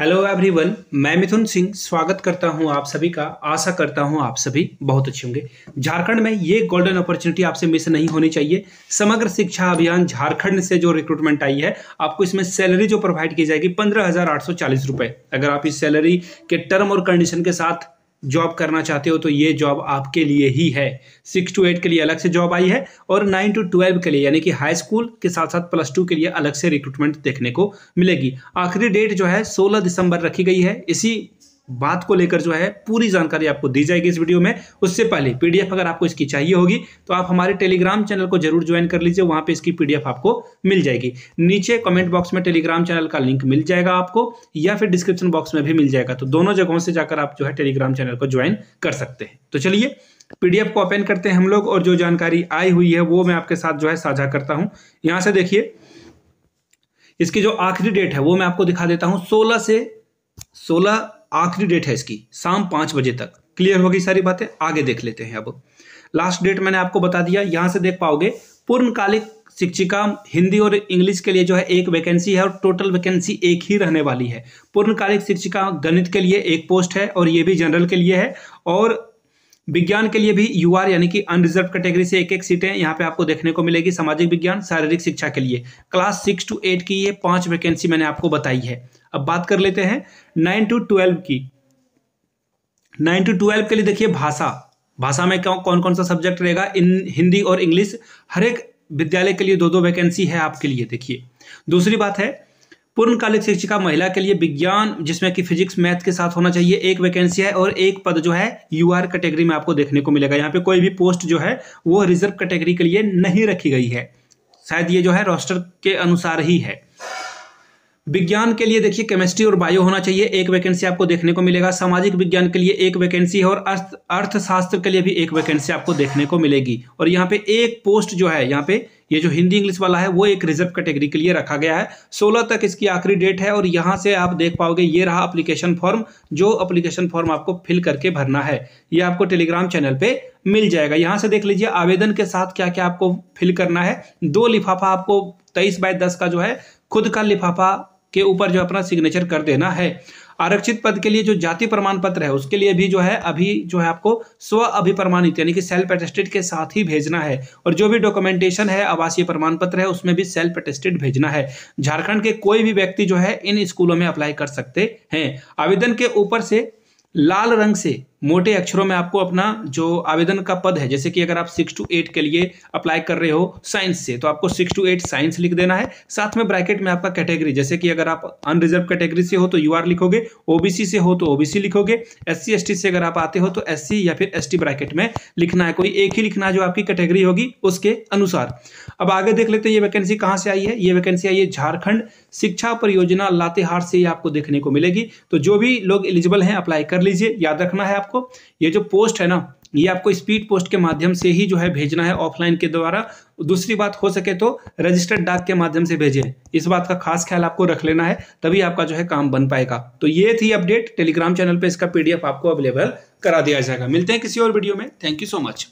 hello everyone मैं मिथुन सिंह स्वागत करता हूं आप सभी का आशा करता हूं आप सभी बहुत अच्छे होंगे झारखंड में ये गोल्डन अपॉर्चुनिटी आपसे मिस नहीं होनी चाहिए समग्र शिक्षा अभियान झारखंड से जो रिक्रूटमेंट आई है आपको इसमें सैलरी जो प्रोवाइड की जाएगी पंद्रह हजार आठ सौ चालीस रुपए अगर आप इस सैलरी के टर्म और कंडीशन के साथ जॉब करना चाहते हो तो ये जॉब आपके लिए ही है सिक्स टू एट के लिए अलग से जॉब आई है और नाइन टू ट्वेल्व के लिए यानी कि हाई स्कूल के साथ साथ प्लस टू के लिए अलग से रिक्रूटमेंट देखने को मिलेगी आखिरी डेट जो है सोलह दिसंबर रखी गई है इसी बात को लेकर जो है पूरी जानकारी आपको दी जाएगी इस वीडियो में उससे पहले पीडीएफ अगर आपको इसकी चाहिए होगी तो आप हमारे टेलीग्राम चैनल को जरूर ज्वाइन कर लीजिए वहां पे इसकी पीडीएफ आपको मिल जाएगी नीचे कमेंट बॉक्स में टेलीग्राम चैनल का लिंक मिल जाएगा आपको या फिर डिस्क्रिप्शन बॉक्स में भी मिल जाएगा तो दोनों जगहों से जाकर आप जो है टेलीग्राम चैनल को ज्वाइन कर सकते हैं तो चलिए पीडीएफ को ओपन करते हैं हम लोग और जो जानकारी आई हुई है वो मैं आपके साथ जो है साझा करता हूँ यहां से देखिए इसकी जो आखिरी डेट है वो मैं आपको दिखा देता हूँ सोलह से सोलह आखिरी डेट है इसकी शाम पाँच बजे तक क्लियर होगी सारी बातें आगे देख लेते हैं अब लास्ट डेट मैंने आपको बता दिया यहाँ से देख पाओगे पूर्णकालिक शिक्षिका हिंदी और इंग्लिश के लिए जो है एक वैकेंसी है और टोटल वैकेंसी एक ही रहने वाली है पूर्णकालिक शिक्षिका गणित के लिए एक पोस्ट है और ये भी जनरल के लिए है और विज्ञान के लिए भी यू आर यानी कि अनरिजर्व कैटेगरी से एक एक सीटें यहाँ पे आपको देखने को मिलेगी सामाजिक विज्ञान शारीरिक शिक्षा के लिए क्लास सिक्स टू एट की ये पांच वैकेंसी मैंने आपको बताई है अब बात कर लेते हैं नाइन टू ट्वेल्व की नाइन टू ट्वेल्व के लिए देखिए भाषा भाषा में कौन कौन सा सब्जेक्ट रहेगा इन हिंदी और इंग्लिश हर एक विद्यालय के लिए दो दो वैकेंसी है आपके लिए देखिए दूसरी बात है पूर्णकालिक शिक्षिका महिला के लिए विज्ञान जिसमें कि फिजिक्स मैथ के साथ होना चाहिए एक वैकेंसी है और एक पद जो है यू आर कैटेगरी में आपको देखने को मिलेगा यहाँ पे कोई भी पोस्ट जो है वो रिजर्व कैटेगरी के लिए नहीं रखी गई है शायद ये जो है रोस्टर के अनुसार ही है विज्ञान के लिए देखिए केमिस्ट्री और बायो होना चाहिए एक वैकेंसी आपको देखने को मिलेगा सामाजिक विज्ञान के लिए एक वैकेंसी है और अर्थ अर्थशास्त्र के लिए भी एक वैकेंसी आपको देखने को मिलेगी और यहाँ पे एक पोस्ट जो है यहाँ पे ये जो हिंदी इंग्लिश वाला है वो एक रिजर्व कैटेगरी के लिए रखा गया है 16 तक इसकी आखिरी डेट है और यहाँ से आप देख पाओगे ये रहा अप्लीकेशन फॉर्म जो अप्लीकेशन फॉर्म आपको फिल करके भरना है ये आपको टेलीग्राम चैनल पे मिल जाएगा यहाँ से देख लीजिए आवेदन के साथ क्या क्या आपको फिल करना है दो लिफाफा आपको तेईस बाय दस का जो है खुद का लिफाफा के ऊपर जो अपना सिग्नेचर कर देना है आरक्षित पद के लिए जो जाति प्रमाण पत्र है उसके लिए भी जो है अभी जो है आपको स्व अभिप्रमाणित यानी कि सेल्फ अटेस्टेड के साथ ही भेजना है और जो भी डॉक्यूमेंटेशन है आवासीय प्रमाण पत्र है उसमें भी सेल्फ अटेस्टेड भेजना है झारखंड के कोई भी व्यक्ति जो है इन स्कूलों में अप्लाई कर सकते हैं आवेदन के ऊपर से लाल रंग से मोटे अक्षरों में आपको अपना जो आवेदन का पद है जैसे कि अगर आप सिक्स टू एट के लिए अप्लाई कर रहे हो साइंस से तो आपको सिक्स टू एट साइंस लिख देना है साथ में ब्रैकेट में आपका कैटेगरी जैसे कि अगर आप अनरिजर्व कैटेगरी से हो तो यू लिखोगे ओबीसी से हो तो ओबीसी लिखोगे एस सी से अगर आप आते हो तो एस या फिर एस ब्रैकेट में लिखना है कोई एक ही लिखना है जो आपकी कैटेगरी होगी उसके अनुसार अब आगे देख लेते हैं ये वैकेंसी कहाँ से आई है ये वैकेंसी आई है झारखंड शिक्षा परियोजना लातेहार से ही आपको देखने को मिलेगी तो जो भी लोग एलिजिबल हैं अप्लाई कर लीजिए याद रखना है आप आपको ये जो पोस्ट है ना ये आपको स्पीड पोस्ट के माध्यम से ही जो है भेजना है ऑफलाइन के द्वारा दूसरी बात हो सके तो रजिस्टर्ड डाक के माध्यम से भेजें इस बात का खास ख्याल आपको रख लेना है तभी आपका जो है काम बन पाएगा तो ये थी अपडेट टेलीग्राम चैनल पे इसका पीडीएफ आपको अवेलेबल करा दिया जाएगा मिलते हैं किसी और वीडियो में थैंक यू सो मच